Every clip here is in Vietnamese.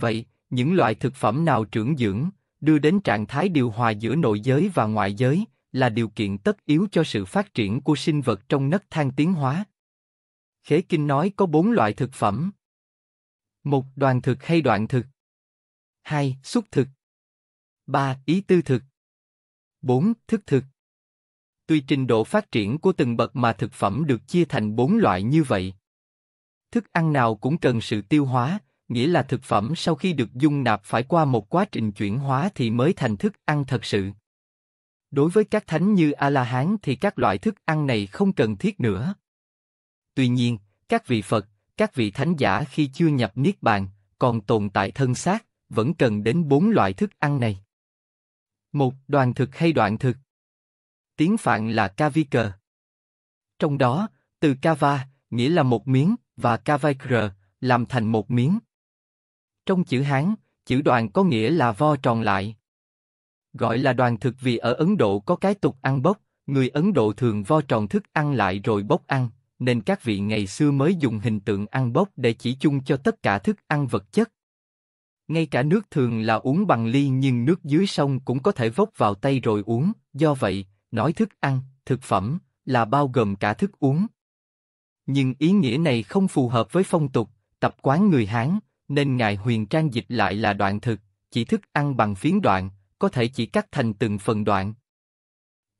Vậy, những loại thực phẩm nào trưởng dưỡng, đưa đến trạng thái điều hòa giữa nội giới và ngoại giới, là điều kiện tất yếu cho sự phát triển của sinh vật trong nấc thang tiến hóa. Khế Kinh nói có bốn loại thực phẩm. Một, đoàn thực hay đoạn thực. Hai, xúc thực. Ba, ý tư thực. Bốn, thức thực. Tuy trình độ phát triển của từng bậc mà thực phẩm được chia thành bốn loại như vậy. Thức ăn nào cũng cần sự tiêu hóa, nghĩa là thực phẩm sau khi được dung nạp phải qua một quá trình chuyển hóa thì mới thành thức ăn thật sự. Đối với các thánh như A-la-hán thì các loại thức ăn này không cần thiết nữa. Tuy nhiên, các vị Phật, các vị thánh giả khi chưa nhập Niết Bàn, còn tồn tại thân xác, vẫn cần đến bốn loại thức ăn này. Một, đoàn thực hay đoạn thực. Tiếng Phạn là Kavika. Trong đó, từ Kava, nghĩa là một miếng, và Kavaikra, làm thành một miếng, trong chữ Hán, chữ đoàn có nghĩa là vo tròn lại. Gọi là đoàn thực vì ở Ấn Độ có cái tục ăn bốc, người Ấn Độ thường vo tròn thức ăn lại rồi bốc ăn, nên các vị ngày xưa mới dùng hình tượng ăn bốc để chỉ chung cho tất cả thức ăn vật chất. Ngay cả nước thường là uống bằng ly nhưng nước dưới sông cũng có thể vốc vào tay rồi uống, do vậy, nói thức ăn, thực phẩm, là bao gồm cả thức uống. Nhưng ý nghĩa này không phù hợp với phong tục, tập quán người Hán, nên ngài huyền trang dịch lại là đoạn thực, chỉ thức ăn bằng phiến đoạn, có thể chỉ cắt thành từng phần đoạn.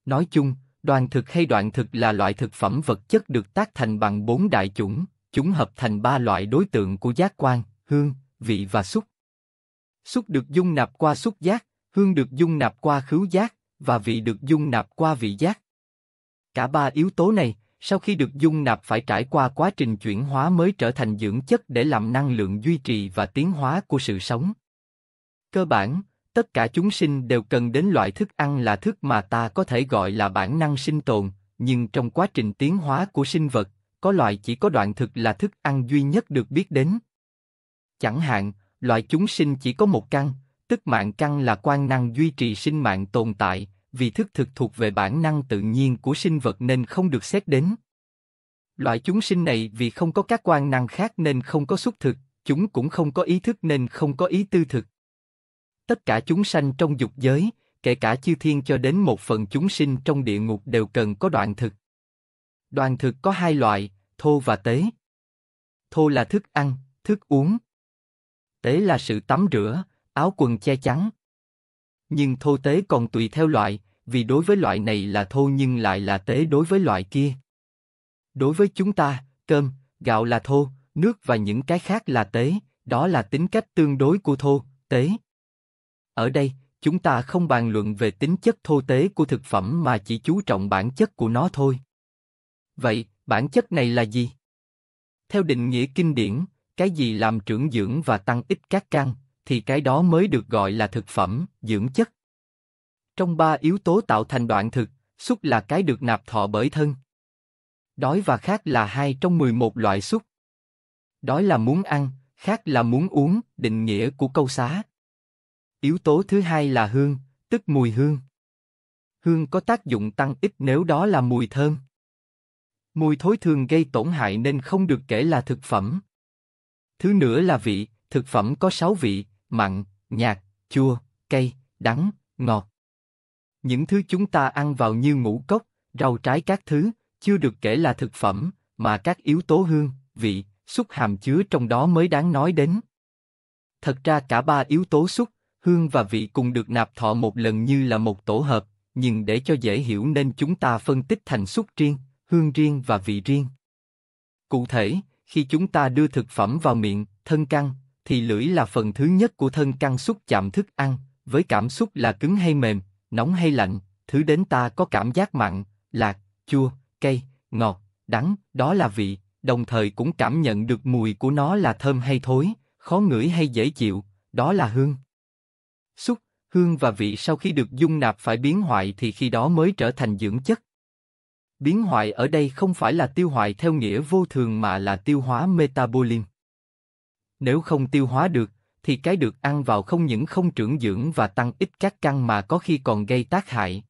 Nói chung, đoạn thực hay đoạn thực là loại thực phẩm vật chất được tác thành bằng bốn đại chủng, chúng hợp thành ba loại đối tượng của giác quan, hương, vị và xúc. Xúc được dung nạp qua xúc giác, hương được dung nạp qua khứu giác, và vị được dung nạp qua vị giác. Cả ba yếu tố này, sau khi được dung nạp phải trải qua quá trình chuyển hóa mới trở thành dưỡng chất để làm năng lượng duy trì và tiến hóa của sự sống. Cơ bản, tất cả chúng sinh đều cần đến loại thức ăn là thức mà ta có thể gọi là bản năng sinh tồn, nhưng trong quá trình tiến hóa của sinh vật, có loại chỉ có đoạn thực là thức ăn duy nhất được biết đến. Chẳng hạn, loại chúng sinh chỉ có một căn, tức mạng căn là quan năng duy trì sinh mạng tồn tại, vì thức thực thuộc về bản năng tự nhiên của sinh vật nên không được xét đến. Loại chúng sinh này vì không có các quan năng khác nên không có xúc thực, chúng cũng không có ý thức nên không có ý tư thực. Tất cả chúng sanh trong dục giới, kể cả chư thiên cho đến một phần chúng sinh trong địa ngục đều cần có đoạn thực. đoạn thực có hai loại, thô và tế. Thô là thức ăn, thức uống. Tế là sự tắm rửa, áo quần che chắn, nhưng thô tế còn tùy theo loại, vì đối với loại này là thô nhưng lại là tế đối với loại kia. Đối với chúng ta, cơm, gạo là thô, nước và những cái khác là tế, đó là tính cách tương đối của thô, tế. Ở đây, chúng ta không bàn luận về tính chất thô tế của thực phẩm mà chỉ chú trọng bản chất của nó thôi. Vậy, bản chất này là gì? Theo định nghĩa kinh điển, cái gì làm trưởng dưỡng và tăng ít các căn, thì cái đó mới được gọi là thực phẩm, dưỡng chất. Trong ba yếu tố tạo thành đoạn thực, xúc là cái được nạp thọ bởi thân. Đói và khát là hai trong 11 loại xúc. Đói là muốn ăn, khát là muốn uống, định nghĩa của câu xá. Yếu tố thứ hai là hương, tức mùi hương. Hương có tác dụng tăng ít nếu đó là mùi thơm. Mùi thối thường gây tổn hại nên không được kể là thực phẩm. Thứ nữa là vị, thực phẩm có sáu vị, mặn, nhạt, chua, cay, đắng, ngọt. Những thứ chúng ta ăn vào như ngũ cốc, rau trái các thứ, chưa được kể là thực phẩm, mà các yếu tố hương, vị, xúc hàm chứa trong đó mới đáng nói đến. Thật ra cả ba yếu tố xúc, hương và vị cùng được nạp thọ một lần như là một tổ hợp, nhưng để cho dễ hiểu nên chúng ta phân tích thành xúc riêng, hương riêng và vị riêng. Cụ thể, khi chúng ta đưa thực phẩm vào miệng, thân căng thì lưỡi là phần thứ nhất của thân căn xúc chạm thức ăn, với cảm xúc là cứng hay mềm, nóng hay lạnh, thứ đến ta có cảm giác mặn, lạc, chua, cay, ngọt, đắng, đó là vị, đồng thời cũng cảm nhận được mùi của nó là thơm hay thối, khó ngửi hay dễ chịu, đó là hương. Xúc, hương và vị sau khi được dung nạp phải biến hoại thì khi đó mới trở thành dưỡng chất. Biến hoại ở đây không phải là tiêu hoại theo nghĩa vô thường mà là tiêu hóa metabolism. Nếu không tiêu hóa được, thì cái được ăn vào không những không trưởng dưỡng và tăng ít các căn mà có khi còn gây tác hại.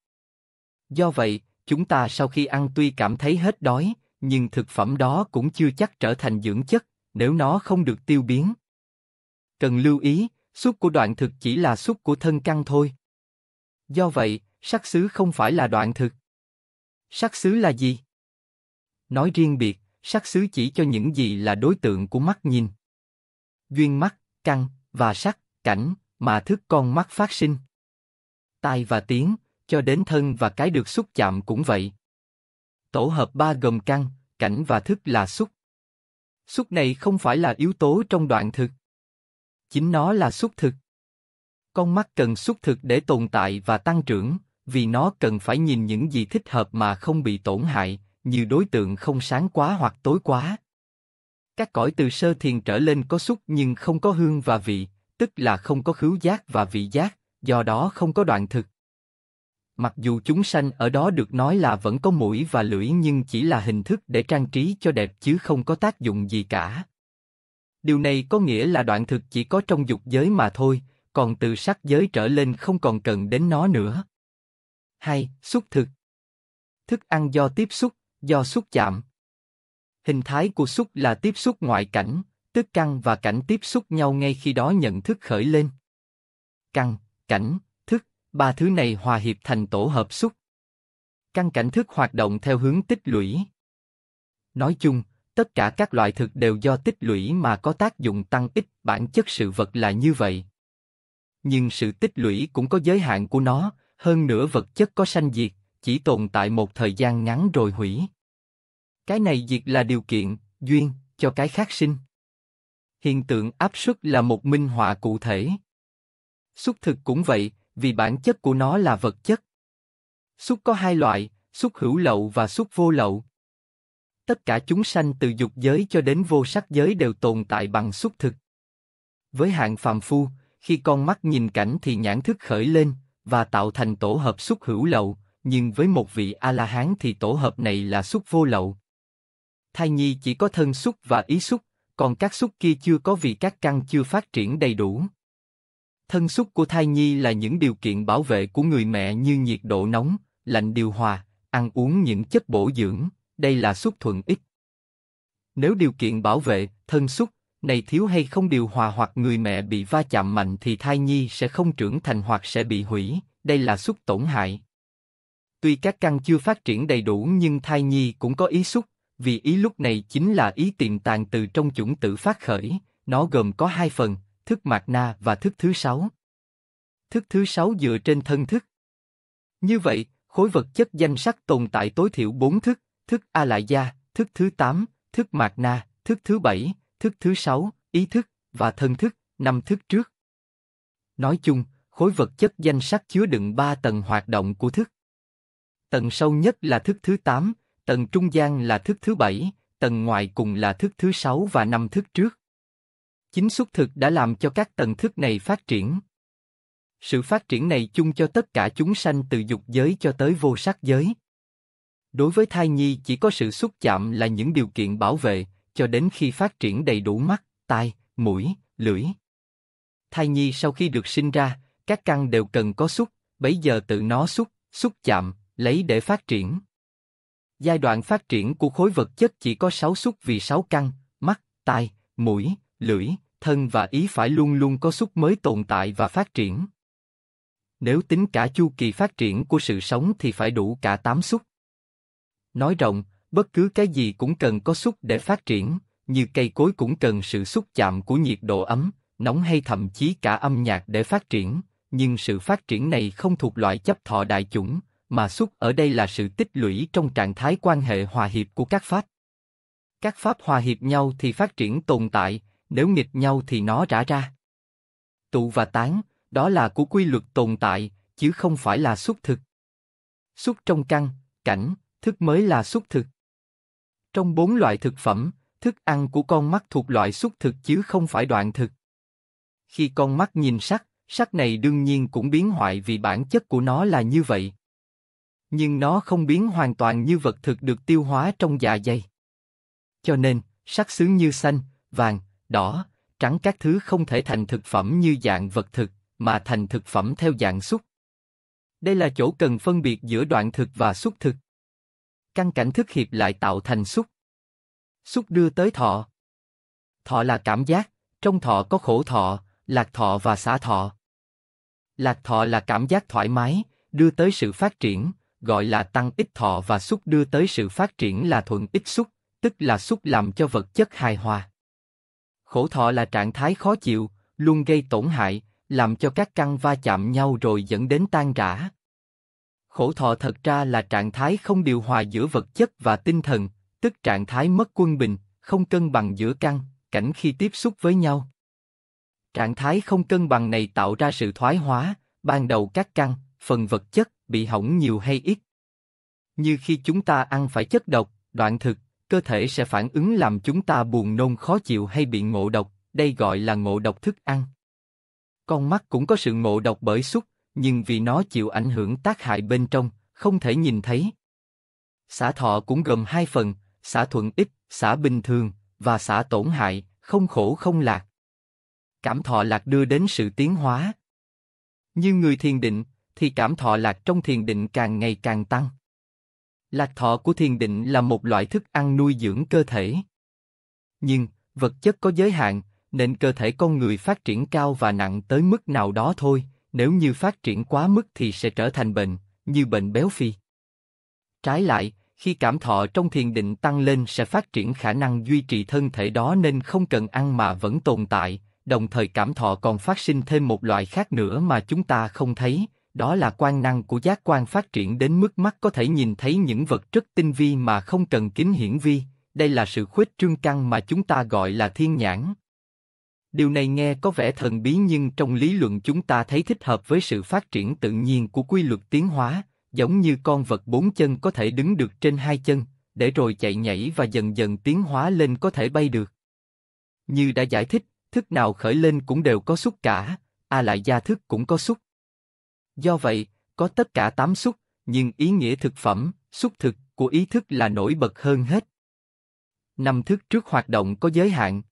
Do vậy, chúng ta sau khi ăn tuy cảm thấy hết đói, nhưng thực phẩm đó cũng chưa chắc trở thành dưỡng chất nếu nó không được tiêu biến. Cần lưu ý, xúc của đoạn thực chỉ là xúc của thân căn thôi. Do vậy, sắc xứ không phải là đoạn thực. Sắc xứ là gì? Nói riêng biệt, sắc xứ chỉ cho những gì là đối tượng của mắt nhìn duyên mắt, căn và sắc, cảnh mà thức con mắt phát sinh. Tai và tiếng, cho đến thân và cái được xúc chạm cũng vậy. Tổ hợp ba gồm căn, cảnh và thức là xúc. Xúc này không phải là yếu tố trong đoạn thực. Chính nó là xúc thực. Con mắt cần xúc thực để tồn tại và tăng trưởng, vì nó cần phải nhìn những gì thích hợp mà không bị tổn hại, như đối tượng không sáng quá hoặc tối quá. Các cõi từ sơ thiền trở lên có xúc nhưng không có hương và vị, tức là không có khứu giác và vị giác, do đó không có đoạn thực. Mặc dù chúng sanh ở đó được nói là vẫn có mũi và lưỡi nhưng chỉ là hình thức để trang trí cho đẹp chứ không có tác dụng gì cả. Điều này có nghĩa là đoạn thực chỉ có trong dục giới mà thôi, còn từ sắc giới trở lên không còn cần đến nó nữa. 2. Xúc thực Thức ăn do tiếp xúc, do xúc chạm, Hình thái của xúc là tiếp xúc ngoại cảnh, tức căn và cảnh tiếp xúc nhau ngay khi đó nhận thức khởi lên. Căn, cảnh, thức, ba thứ này hòa hiệp thành tổ hợp xúc. Căn cảnh thức hoạt động theo hướng tích lũy. Nói chung, tất cả các loại thực đều do tích lũy mà có tác dụng tăng ít bản chất sự vật là như vậy nhưng sự tích lũy cũng có giới hạn của nó hơn nữa vật chất có sanh diệt chỉ tồn tại một thời gian ngắn rồi hủy cái này diệt là điều kiện, duyên, cho cái khác sinh. Hiện tượng áp suất là một minh họa cụ thể. Xúc thực cũng vậy, vì bản chất của nó là vật chất. Xúc có hai loại, xúc hữu lậu và xúc vô lậu. Tất cả chúng sanh từ dục giới cho đến vô sắc giới đều tồn tại bằng xúc thực. Với hạng phàm phu, khi con mắt nhìn cảnh thì nhãn thức khởi lên và tạo thành tổ hợp xúc hữu lậu, nhưng với một vị A La Hán thì tổ hợp này là xúc vô lậu thai nhi chỉ có thân xúc và ý xúc, còn các xúc kia chưa có vì các căn chưa phát triển đầy đủ. Thân xúc của thai nhi là những điều kiện bảo vệ của người mẹ như nhiệt độ nóng, lạnh điều hòa, ăn uống những chất bổ dưỡng, đây là xúc thuận ích. Nếu điều kiện bảo vệ, thân xúc, này thiếu hay không điều hòa hoặc người mẹ bị va chạm mạnh thì thai nhi sẽ không trưởng thành hoặc sẽ bị hủy, đây là xúc tổn hại. Tuy các căn chưa phát triển đầy đủ nhưng thai nhi cũng có ý xúc, vì ý lúc này chính là ý tiềm tàng từ trong chủng tử phát khởi, nó gồm có hai phần, thức mạt na và thức thứ sáu. Thức thứ sáu dựa trên thân thức. Như vậy, khối vật chất danh sắc tồn tại tối thiểu bốn thức, thức a lại gia, thức thứ tám, thức mạt na, thức thứ bảy, thức thứ sáu, ý thức và thân thức, năm thức trước. Nói chung, khối vật chất danh sắc chứa đựng ba tầng hoạt động của thức. Tầng sâu nhất là thức thứ tám tầng trung gian là thức thứ bảy, tầng ngoài cùng là thức thứ sáu và năm thức trước. Chính xuất thực đã làm cho các tầng thức này phát triển. Sự phát triển này chung cho tất cả chúng sanh từ dục giới cho tới vô sắc giới. Đối với thai nhi chỉ có sự xúc chạm là những điều kiện bảo vệ, cho đến khi phát triển đầy đủ mắt, tai, mũi, lưỡi. Thai nhi sau khi được sinh ra, các căn đều cần có xúc, bấy giờ tự nó xúc, xúc chạm, lấy để phát triển. Giai đoạn phát triển của khối vật chất chỉ có sáu xúc vì sáu căn, mắt, tai, mũi, lưỡi, thân và ý phải luôn luôn có xúc mới tồn tại và phát triển. Nếu tính cả chu kỳ phát triển của sự sống thì phải đủ cả tám xúc. Nói rộng, bất cứ cái gì cũng cần có xúc để phát triển, như cây cối cũng cần sự xúc chạm của nhiệt độ ấm, nóng hay thậm chí cả âm nhạc để phát triển, nhưng sự phát triển này không thuộc loại chấp thọ đại chủng, mà xuất ở đây là sự tích lũy trong trạng thái quan hệ hòa hiệp của các pháp. Các pháp hòa hiệp nhau thì phát triển tồn tại, nếu nghịch nhau thì nó rã ra. Tụ và tán, đó là của quy luật tồn tại, chứ không phải là xuất thực. Xuất trong căn, cảnh, thức mới là xuất thực. Trong bốn loại thực phẩm, thức ăn của con mắt thuộc loại xuất thực chứ không phải đoạn thực. Khi con mắt nhìn sắc, sắc này đương nhiên cũng biến hoại vì bản chất của nó là như vậy nhưng nó không biến hoàn toàn như vật thực được tiêu hóa trong dạ dày. Cho nên, sắc xứ như xanh, vàng, đỏ, trắng các thứ không thể thành thực phẩm như dạng vật thực, mà thành thực phẩm theo dạng xúc. Đây là chỗ cần phân biệt giữa đoạn thực và xúc thực. Căn cảnh thức hiệp lại tạo thành xúc. Xúc đưa tới thọ. Thọ là cảm giác, trong thọ có khổ thọ, lạc thọ và xả thọ. Lạc thọ là cảm giác thoải mái, đưa tới sự phát triển, gọi là tăng ích thọ và xúc đưa tới sự phát triển là thuận ích xúc, tức là xúc làm cho vật chất hài hòa. Khổ thọ là trạng thái khó chịu, luôn gây tổn hại, làm cho các căn va chạm nhau rồi dẫn đến tan rã. Khổ thọ thật ra là trạng thái không điều hòa giữa vật chất và tinh thần, tức trạng thái mất quân bình, không cân bằng giữa căn, cảnh khi tiếp xúc với nhau. Trạng thái không cân bằng này tạo ra sự thoái hóa, ban đầu các căn, phần vật chất, bị hỏng nhiều hay ít. Như khi chúng ta ăn phải chất độc, đoạn thực, cơ thể sẽ phản ứng làm chúng ta buồn nôn khó chịu hay bị ngộ độc, đây gọi là ngộ độc thức ăn. Con mắt cũng có sự ngộ độc bởi xúc, nhưng vì nó chịu ảnh hưởng tác hại bên trong, không thể nhìn thấy. Xả thọ cũng gồm hai phần, xả thuận ích, xả bình thường, và xả tổn hại, không khổ không lạc. Cảm thọ lạc đưa đến sự tiến hóa. Như người thiền định, thì cảm thọ lạc trong thiền định càng ngày càng tăng. Lạc thọ của thiền định là một loại thức ăn nuôi dưỡng cơ thể. Nhưng, vật chất có giới hạn, nên cơ thể con người phát triển cao và nặng tới mức nào đó thôi, nếu như phát triển quá mức thì sẽ trở thành bệnh, như bệnh béo phì. Trái lại, khi cảm thọ trong thiền định tăng lên sẽ phát triển khả năng duy trì thân thể đó nên không cần ăn mà vẫn tồn tại, đồng thời cảm thọ còn phát sinh thêm một loại khác nữa mà chúng ta không thấy, đó là quan năng của giác quan phát triển đến mức mắt có thể nhìn thấy những vật rất tinh vi mà không cần kính hiển vi, đây là sự khuếch trương căn mà chúng ta gọi là thiên nhãn. Điều này nghe có vẻ thần bí nhưng trong lý luận chúng ta thấy thích hợp với sự phát triển tự nhiên của quy luật tiến hóa, giống như con vật bốn chân có thể đứng được trên hai chân, để rồi chạy nhảy và dần dần tiến hóa lên có thể bay được. Như đã giải thích, thức nào khởi lên cũng đều có xúc cả, a lại gia thức cũng có xúc. Do vậy, có tất cả tám xúc, nhưng ý nghĩa thực phẩm, xúc thực của ý thức là nổi bật hơn hết. Năm thức trước hoạt động có giới hạn.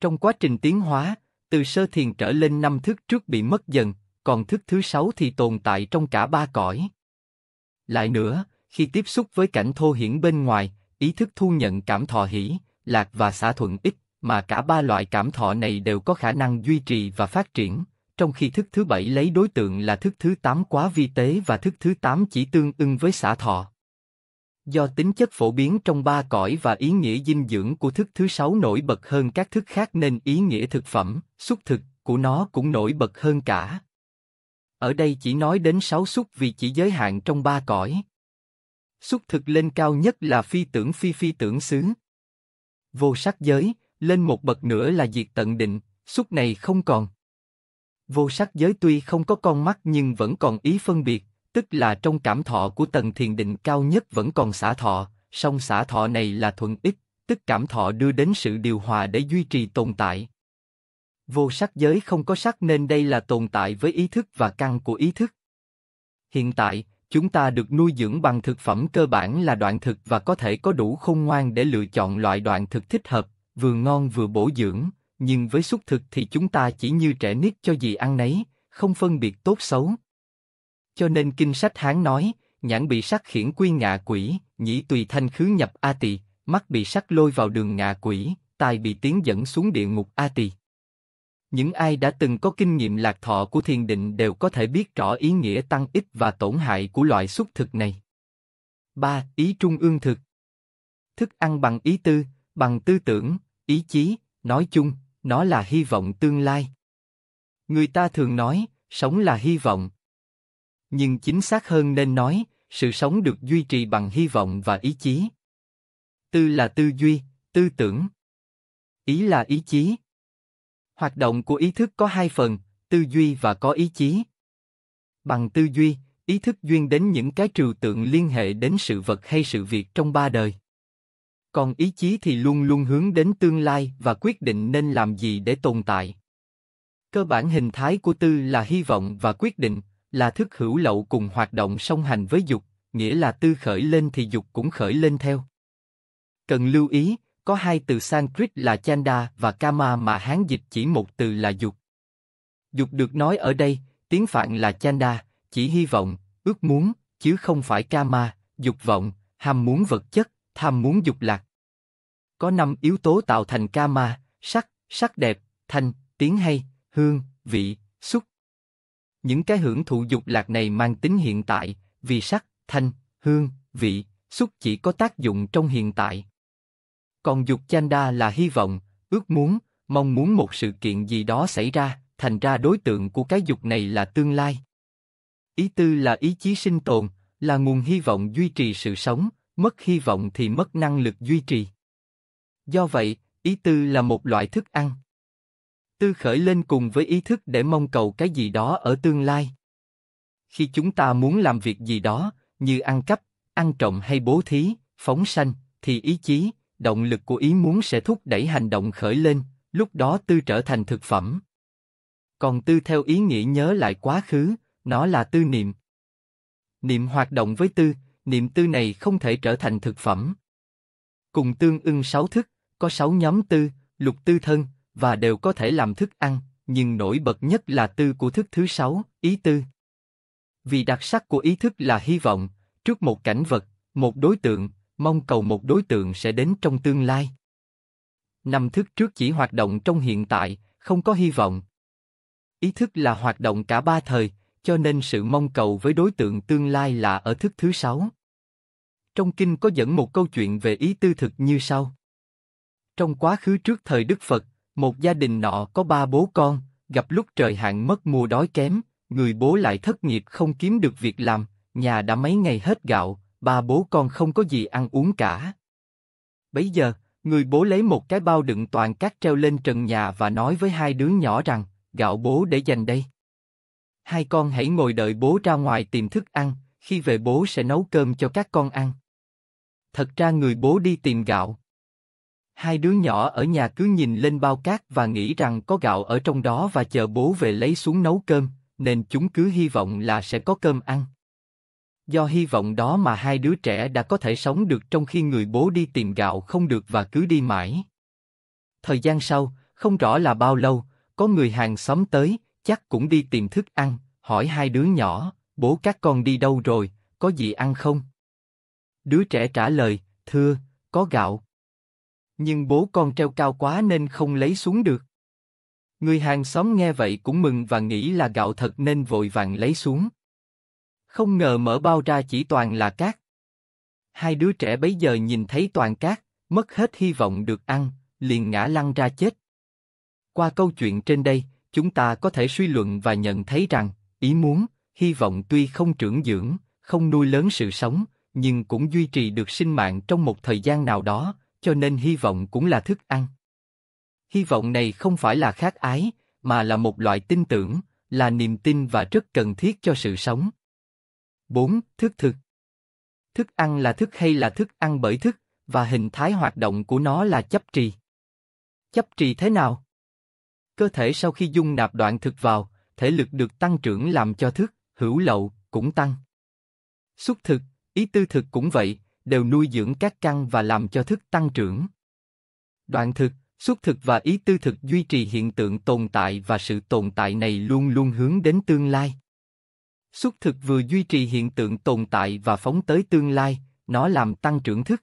Trong quá trình tiến hóa, từ sơ thiền trở lên năm thức trước bị mất dần, còn thức thứ sáu thì tồn tại trong cả ba cõi. Lại nữa, khi tiếp xúc với cảnh thô hiển bên ngoài, ý thức thu nhận cảm thọ hỷ, lạc và xả thuận ích, mà cả ba loại cảm thọ này đều có khả năng duy trì và phát triển, trong khi thức thứ bảy lấy đối tượng là thức thứ tám quá vi tế và thức thứ tám chỉ tương ưng với xả thọ. Do tính chất phổ biến trong ba cõi và ý nghĩa dinh dưỡng của thức thứ sáu nổi bật hơn các thức khác nên ý nghĩa thực phẩm, xúc thực của nó cũng nổi bật hơn cả. Ở đây chỉ nói đến sáu xúc vì chỉ giới hạn trong ba cõi. Xúc thực lên cao nhất là phi tưởng phi phi tưởng xứ. Vô sắc giới, lên một bậc nữa là diệt tận định, xúc này không còn. Vô sắc giới tuy không có con mắt nhưng vẫn còn ý phân biệt, tức là trong cảm thọ của tầng thiền định cao nhất vẫn còn xả thọ, song xả thọ này là thuận ích, tức cảm thọ đưa đến sự điều hòa để duy trì tồn tại. Vô sắc giới không có sắc nên đây là tồn tại với ý thức và căn của ý thức. Hiện tại, chúng ta được nuôi dưỡng bằng thực phẩm cơ bản là đoạn thực và có thể có đủ khôn ngoan để lựa chọn loại đoạn thực thích hợp, vừa ngon vừa bổ dưỡng, nhưng với xúc thực thì chúng ta chỉ như trẻ nít cho gì ăn nấy, không phân biệt tốt xấu. Cho nên kinh sách Hán nói, nhãn bị sắc khiển quy ngạ quỷ, nhĩ tùy thanh khứ nhập a tỳ, mắt bị sắc lôi vào đường ngạ quỷ, tai bị tiếng dẫn xuống địa ngục a tỳ. Những ai đã từng có kinh nghiệm lạc thọ của thiền định đều có thể biết rõ ý nghĩa tăng ích và tổn hại của loại xúc thực này. 3. Ý trung ương thực Thức ăn bằng ý tư, bằng tư tưởng, ý chí, nói chung, nó là hy vọng tương lai. Người ta thường nói, sống là hy vọng. Nhưng chính xác hơn nên nói, sự sống được duy trì bằng hy vọng và ý chí. Tư là tư duy, tư tưởng. Ý là ý chí. Hoạt động của ý thức có hai phần, tư duy và có ý chí. Bằng tư duy, ý thức duyên đến những cái trừu tượng liên hệ đến sự vật hay sự việc trong ba đời còn ý chí thì luôn luôn hướng đến tương lai và quyết định nên làm gì để tồn tại. Cơ bản hình thái của tư là hy vọng và quyết định, là thức hữu lậu cùng hoạt động song hành với dục, nghĩa là tư khởi lên thì dục cũng khởi lên theo. Cần lưu ý, có hai từ Sanskrit là chanda và kama mà Hán dịch chỉ một từ là dục. Dục được nói ở đây, tiếng Phạn là chanda, chỉ hy vọng, ước muốn, chứ không phải kama, dục vọng, ham muốn vật chất, tham muốn dục lạc, có 5 yếu tố tạo thành kama: sắc, sắc đẹp, thanh, tiếng hay, hương, vị, xúc. Những cái hưởng thụ dục lạc này mang tính hiện tại, vì sắc, thanh, hương, vị, xúc chỉ có tác dụng trong hiện tại. Còn dục chanda là hy vọng, ước muốn, mong muốn một sự kiện gì đó xảy ra, thành ra đối tượng của cái dục này là tương lai. Ý tư là ý chí sinh tồn, là nguồn hy vọng duy trì sự sống, mất hy vọng thì mất năng lực duy trì. Do vậy, ý tư là một loại thức ăn. Tư khởi lên cùng với ý thức để mong cầu cái gì đó ở tương lai. Khi chúng ta muốn làm việc gì đó, như ăn cắp, ăn trộm hay bố thí, phóng sanh, thì ý chí, động lực của ý muốn sẽ thúc đẩy hành động khởi lên, lúc đó tư trở thành thực phẩm. Còn tư theo ý nghĩa nhớ lại quá khứ, nó là tư niệm. Niệm hoạt động với tư, niệm tư này không thể trở thành thực phẩm. Cùng tương ưng sáu thức, có sáu nhóm tư, lục tư thân, và đều có thể làm thức ăn, nhưng nổi bật nhất là tư của thức thứ sáu, ý tư. Vì đặc sắc của ý thức là hy vọng, trước một cảnh vật, một đối tượng, mong cầu một đối tượng sẽ đến trong tương lai. Năm thức trước chỉ hoạt động trong hiện tại, không có hy vọng. Ý thức là hoạt động cả ba thời, cho nên sự mong cầu với đối tượng tương lai là ở thức thứ sáu. Trong kinh có dẫn một câu chuyện về ý tư thực như sau. Trong quá khứ trước thời Đức Phật, một gia đình nọ có ba bố con, gặp lúc trời hạn mất mùa đói kém, người bố lại thất nghiệp không kiếm được việc làm, nhà đã mấy ngày hết gạo, ba bố con không có gì ăn uống cả. Bấy giờ, người bố lấy một cái bao đựng toàn cát treo lên trần nhà và nói với hai đứa nhỏ rằng, gạo bố để dành đây. Hai con hãy ngồi đợi bố ra ngoài tìm thức ăn, khi về bố sẽ nấu cơm cho các con ăn. Thật ra người bố đi tìm gạo, Hai đứa nhỏ ở nhà cứ nhìn lên bao cát và nghĩ rằng có gạo ở trong đó và chờ bố về lấy xuống nấu cơm, nên chúng cứ hy vọng là sẽ có cơm ăn. Do hy vọng đó mà hai đứa trẻ đã có thể sống được trong khi người bố đi tìm gạo không được và cứ đi mãi. Thời gian sau, không rõ là bao lâu, có người hàng xóm tới, chắc cũng đi tìm thức ăn, hỏi hai đứa nhỏ, bố các con đi đâu rồi, có gì ăn không? Đứa trẻ trả lời, thưa, có gạo, nhưng bố con treo cao quá nên không lấy xuống được. Người hàng xóm nghe vậy cũng mừng và nghĩ là gạo thật nên vội vàng lấy xuống. Không ngờ mở bao ra chỉ toàn là cát. Hai đứa trẻ bấy giờ nhìn thấy toàn cát, mất hết hy vọng được ăn, liền ngã lăn ra chết. Qua câu chuyện trên đây, chúng ta có thể suy luận và nhận thấy rằng, ý muốn, hy vọng tuy không trưởng dưỡng, không nuôi lớn sự sống, nhưng cũng duy trì được sinh mạng trong một thời gian nào đó, cho nên hy vọng cũng là thức ăn. Hy vọng này không phải là khát ái, mà là một loại tin tưởng, là niềm tin và rất cần thiết cho sự sống. 4. Thức thực Thức ăn là thức hay là thức ăn bởi thức, và hình thái hoạt động của nó là chấp trì. Chấp trì thế nào? Cơ thể sau khi dung nạp đoạn thực vào, thể lực được tăng trưởng làm cho thức, hữu lậu, cũng tăng. Xúc thực, ý tư thực cũng vậy, đều nuôi dưỡng các căn và làm cho thức tăng trưởng. Đoạn thực, xuất thực và ý tư thực duy trì hiện tượng tồn tại và sự tồn tại này luôn luôn hướng đến tương lai. Xuất thực vừa duy trì hiện tượng tồn tại và phóng tới tương lai, nó làm tăng trưởng thức.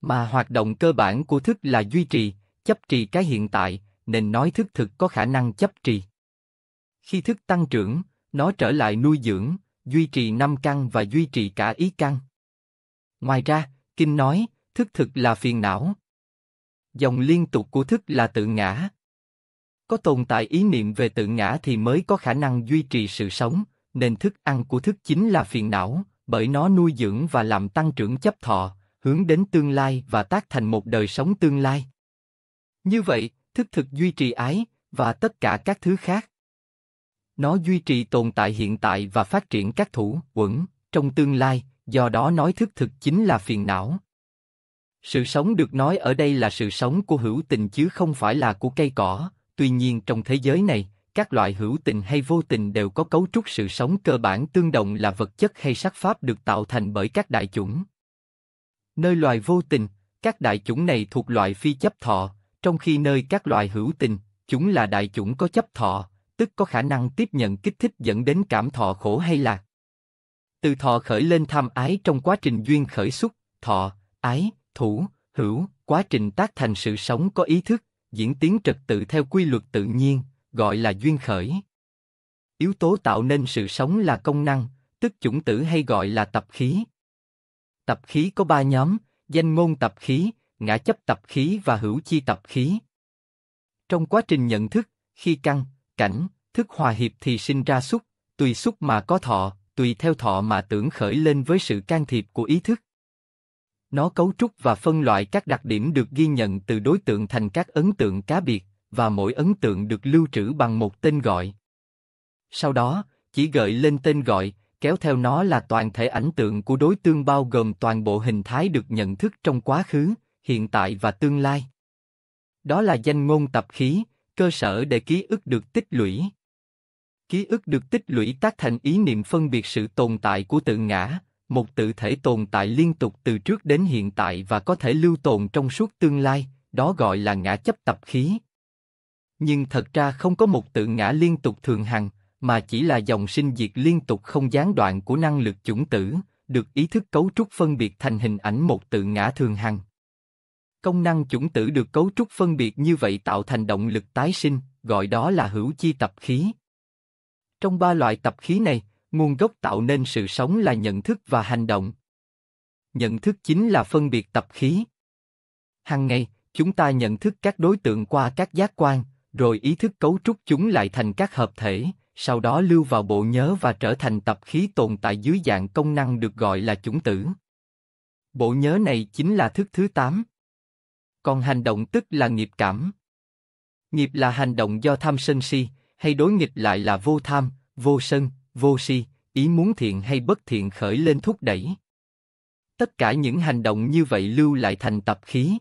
Mà hoạt động cơ bản của thức là duy trì, chấp trì cái hiện tại, nên nói thức thực có khả năng chấp trì. Khi thức tăng trưởng, nó trở lại nuôi dưỡng, duy trì năm căn và duy trì cả ý căn. Ngoài ra, Kinh nói, thức thực là phiền não. Dòng liên tục của thức là tự ngã. Có tồn tại ý niệm về tự ngã thì mới có khả năng duy trì sự sống, nên thức ăn của thức chính là phiền não, bởi nó nuôi dưỡng và làm tăng trưởng chấp thọ, hướng đến tương lai và tác thành một đời sống tương lai. Như vậy, thức thực duy trì ái và tất cả các thứ khác. Nó duy trì tồn tại hiện tại và phát triển các thủ, quẩn trong tương lai, do đó nói thức thực chính là phiền não. Sự sống được nói ở đây là sự sống của hữu tình chứ không phải là của cây cỏ, tuy nhiên trong thế giới này, các loại hữu tình hay vô tình đều có cấu trúc sự sống cơ bản tương đồng là vật chất hay sắc pháp được tạo thành bởi các đại chủng. Nơi loài vô tình, các đại chủng này thuộc loại phi chấp thọ, trong khi nơi các loài hữu tình, chúng là đại chủng có chấp thọ, tức có khả năng tiếp nhận kích thích dẫn đến cảm thọ khổ hay lạc. Từ thọ khởi lên tham ái trong quá trình duyên khởi xuất, thọ, ái, thủ, hữu, quá trình tác thành sự sống có ý thức, diễn tiến trật tự theo quy luật tự nhiên, gọi là duyên khởi. Yếu tố tạo nên sự sống là công năng, tức chủng tử hay gọi là tập khí. Tập khí có ba nhóm, danh ngôn tập khí, ngã chấp tập khí và hữu chi tập khí. Trong quá trình nhận thức, khi căn, cảnh, thức hòa hiệp thì sinh ra xúc, tùy xúc mà có thọ, tùy theo thọ mà tưởng khởi lên với sự can thiệp của ý thức. Nó cấu trúc và phân loại các đặc điểm được ghi nhận từ đối tượng thành các ấn tượng cá biệt, và mỗi ấn tượng được lưu trữ bằng một tên gọi. Sau đó, chỉ gợi lên tên gọi, kéo theo nó là toàn thể ảnh tượng của đối tương bao gồm toàn bộ hình thái được nhận thức trong quá khứ, hiện tại và tương lai. Đó là danh ngôn tập khí, cơ sở để ký ức được tích lũy. Ký ức được tích lũy tác thành ý niệm phân biệt sự tồn tại của tự ngã, một tự thể tồn tại liên tục từ trước đến hiện tại và có thể lưu tồn trong suốt tương lai, đó gọi là ngã chấp tập khí. Nhưng thật ra không có một tự ngã liên tục thường hằng, mà chỉ là dòng sinh diệt liên tục không gián đoạn của năng lực chủng tử, được ý thức cấu trúc phân biệt thành hình ảnh một tự ngã thường hằng. Công năng chủng tử được cấu trúc phân biệt như vậy tạo thành động lực tái sinh, gọi đó là hữu chi tập khí. Trong ba loại tập khí này, nguồn gốc tạo nên sự sống là nhận thức và hành động. Nhận thức chính là phân biệt tập khí. Hằng ngày, chúng ta nhận thức các đối tượng qua các giác quan, rồi ý thức cấu trúc chúng lại thành các hợp thể, sau đó lưu vào bộ nhớ và trở thành tập khí tồn tại dưới dạng công năng được gọi là chủng tử. Bộ nhớ này chính là thức thứ 8. Còn hành động tức là nghiệp cảm. Nghiệp là hành động do tham sân si, hay đối nghịch lại là vô tham, vô sân, vô si, ý muốn thiện hay bất thiện khởi lên thúc đẩy. Tất cả những hành động như vậy lưu lại thành tập khí.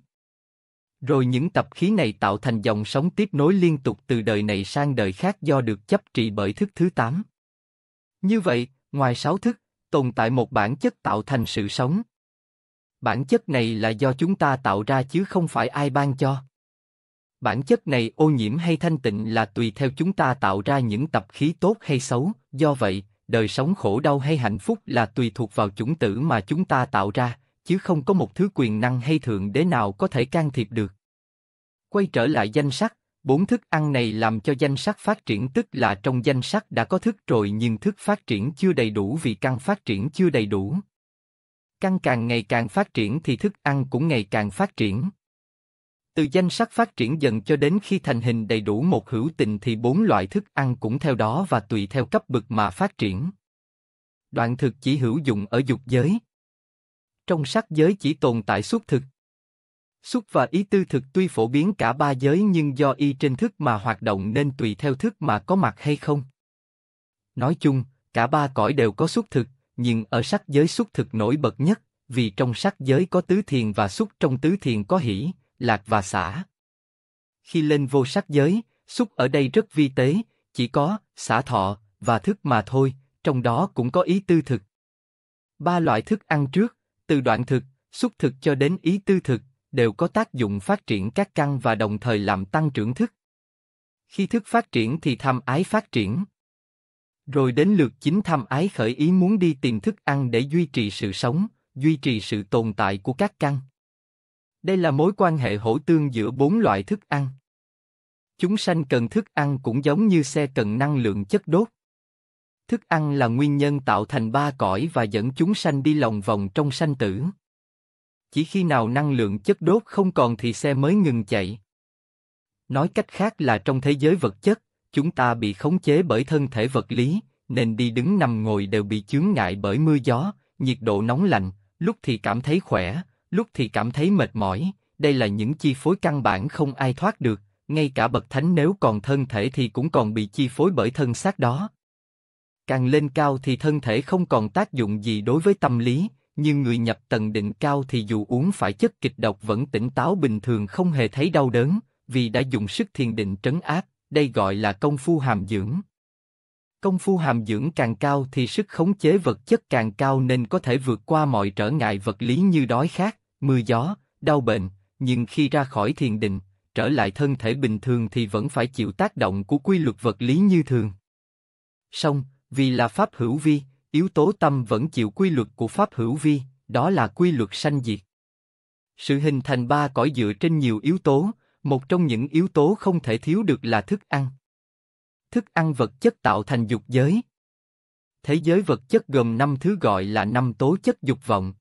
Rồi những tập khí này tạo thành dòng sống tiếp nối liên tục từ đời này sang đời khác do được chấp trị bởi thức thứ tám. Như vậy, ngoài sáu thức, tồn tại một bản chất tạo thành sự sống. Bản chất này là do chúng ta tạo ra chứ không phải ai ban cho. Bản chất này ô nhiễm hay thanh tịnh là tùy theo chúng ta tạo ra những tập khí tốt hay xấu, do vậy, đời sống khổ đau hay hạnh phúc là tùy thuộc vào chủng tử mà chúng ta tạo ra, chứ không có một thứ quyền năng hay thượng đế nào có thể can thiệp được. Quay trở lại danh sắc, bốn thức ăn này làm cho danh sắc phát triển tức là trong danh sắc đã có thức rồi nhưng thức phát triển chưa đầy đủ vì căn phát triển chưa đầy đủ. Căn càng ngày càng phát triển thì thức ăn cũng ngày càng phát triển. Từ danh sắc phát triển dần cho đến khi thành hình đầy đủ một hữu tình thì bốn loại thức ăn cũng theo đó và tùy theo cấp bậc mà phát triển. Đoạn thực chỉ hữu dụng ở dục giới. Trong sắc giới chỉ tồn tại xuất thực. xuất và ý tư thực tuy phổ biến cả ba giới nhưng do y trên thức mà hoạt động nên tùy theo thức mà có mặt hay không. Nói chung, cả ba cõi đều có xuất thực, nhưng ở sắc giới xuất thực nổi bật nhất, vì trong sắc giới có tứ thiền và xuất trong tứ thiền có hỷ, lạc và xả. Khi lên vô sắc giới, xúc ở đây rất vi tế, chỉ có xả thọ và thức mà thôi, trong đó cũng có ý tư thực. Ba loại thức ăn trước, từ đoạn thực, xúc thực cho đến ý tư thực, đều có tác dụng phát triển các căn và đồng thời làm tăng trưởng thức. Khi thức phát triển thì tham ái phát triển. Rồi đến lượt chính tham ái khởi ý muốn đi tìm thức ăn để duy trì sự sống, duy trì sự tồn tại của các căn. Đây là mối quan hệ hỗ tương giữa bốn loại thức ăn. Chúng sanh cần thức ăn cũng giống như xe cần năng lượng chất đốt. Thức ăn là nguyên nhân tạo thành ba cõi và dẫn chúng sanh đi lòng vòng trong sanh tử. Chỉ khi nào năng lượng chất đốt không còn thì xe mới ngừng chạy. Nói cách khác là trong thế giới vật chất, chúng ta bị khống chế bởi thân thể vật lý, nên đi đứng nằm ngồi đều bị chướng ngại bởi mưa gió, nhiệt độ nóng lạnh, lúc thì cảm thấy khỏe, lúc thì cảm thấy mệt mỏi, đây là những chi phối căn bản không ai thoát được, ngay cả bậc thánh nếu còn thân thể thì cũng còn bị chi phối bởi thân xác đó. Càng lên cao thì thân thể không còn tác dụng gì đối với tâm lý, nhưng người nhập tầng định cao thì dù uống phải chất kịch độc vẫn tỉnh táo bình thường không hề thấy đau đớn, vì đã dùng sức thiền định trấn áp, đây gọi là công phu hàm dưỡng. Công phu hàm dưỡng càng cao thì sức khống chế vật chất càng cao nên có thể vượt qua mọi trở ngại vật lý như đói khát, mưa gió, đau bệnh, nhưng khi ra khỏi thiền định, trở lại thân thể bình thường thì vẫn phải chịu tác động của quy luật vật lý như thường. Song, vì là pháp hữu vi, yếu tố tâm vẫn chịu quy luật của pháp hữu vi, đó là quy luật sanh diệt. Sự hình thành ba cõi dựa trên nhiều yếu tố, một trong những yếu tố không thể thiếu được là thức ăn. Thức ăn vật chất tạo thành dục giới. Thế giới vật chất gồm năm thứ gọi là năm tố chất dục vọng.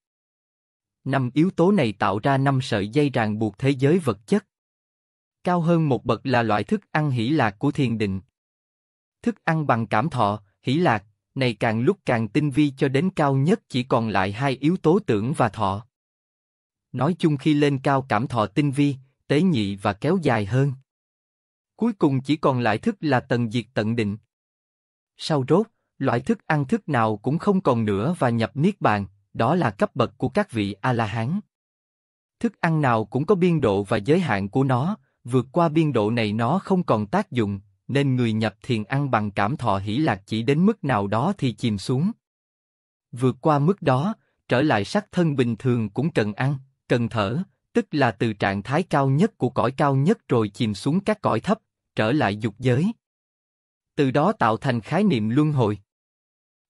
Năm yếu tố này tạo ra năm sợi dây ràng buộc thế giới vật chất. Cao hơn một bậc là loại thức ăn hỷ lạc của thiền định. Thức ăn bằng cảm thọ, hỷ lạc, này càng lúc càng tinh vi cho đến cao nhất chỉ còn lại hai yếu tố tưởng và thọ. Nói chung khi lên cao cảm thọ tinh vi, tế nhị và kéo dài hơn. Cuối cùng chỉ còn lại thức là tận diệt tận định. Sau rốt, loại thức ăn thức nào cũng không còn nữa và nhập niết bàn, đó là cấp bậc của các vị A-la-hán. Thức ăn nào cũng có biên độ và giới hạn của nó, vượt qua biên độ này nó không còn tác dụng, nên người nhập thiền ăn bằng cảm thọ hỷ lạc chỉ đến mức nào đó thì chìm xuống. Vượt qua mức đó, trở lại sắc thân bình thường cũng cần ăn, cần thở, tức là từ trạng thái cao nhất của cõi cao nhất rồi chìm xuống các cõi thấp, trở lại dục giới. Từ đó tạo thành khái niệm luân hồi.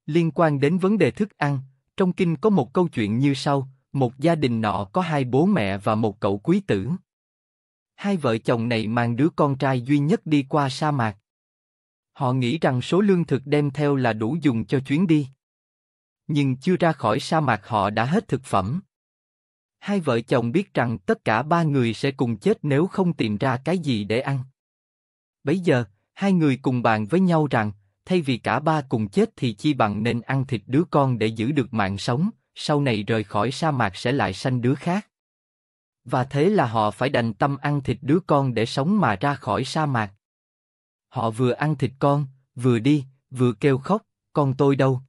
Liên quan đến vấn đề thức ăn, trong kinh có một câu chuyện như sau, một gia đình nọ có hai bố mẹ và một cậu quý tử. Hai vợ chồng này mang đứa con trai duy nhất đi qua sa mạc. Họ nghĩ rằng số lương thực đem theo là đủ dùng cho chuyến đi. Nhưng chưa ra khỏi sa mạc họ đã hết thực phẩm. Hai vợ chồng biết rằng tất cả ba người sẽ cùng chết nếu không tìm ra cái gì để ăn. Bấy giờ, hai người cùng bàn với nhau rằng, thay vì cả ba cùng chết thì chi bằng nên ăn thịt đứa con để giữ được mạng sống, sau này rời khỏi sa mạc sẽ lại sanh đứa khác. Và thế là họ phải đành tâm ăn thịt đứa con để sống mà ra khỏi sa mạc. Họ vừa ăn thịt con, vừa đi, vừa kêu khóc, con tôi đâu?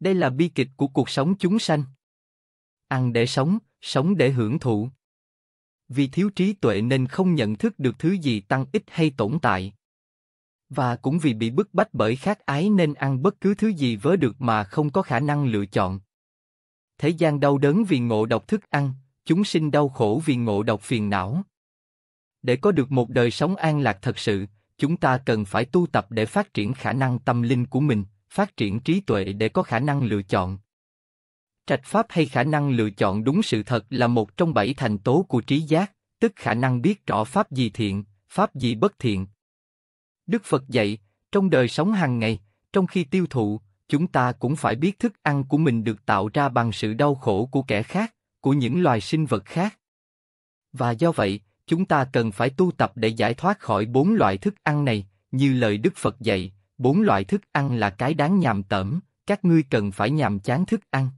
Đây là bi kịch của cuộc sống chúng sanh. Ăn để sống, sống để hưởng thụ. Vì thiếu trí tuệ nên không nhận thức được thứ gì tăng ít hay tồn tại. Và cũng vì bị bức bách bởi khát ái nên ăn bất cứ thứ gì vớ được mà không có khả năng lựa chọn. Thế gian đau đớn vì ngộ độc thức ăn, chúng sinh đau khổ vì ngộ độc phiền não. Để có được một đời sống an lạc thật sự, chúng ta cần phải tu tập để phát triển khả năng tâm linh của mình, phát triển trí tuệ để có khả năng lựa chọn. Trạch pháp hay khả năng lựa chọn đúng sự thật là một trong bảy thành tố của trí giác, tức khả năng biết rõ pháp gì thiện, pháp gì bất thiện, Đức Phật dạy, trong đời sống hàng ngày, trong khi tiêu thụ, chúng ta cũng phải biết thức ăn của mình được tạo ra bằng sự đau khổ của kẻ khác, của những loài sinh vật khác. Và do vậy, chúng ta cần phải tu tập để giải thoát khỏi bốn loại thức ăn này, như lời Đức Phật dạy, bốn loại thức ăn là cái đáng nhàm tởm, các ngươi cần phải nhàm chán thức ăn.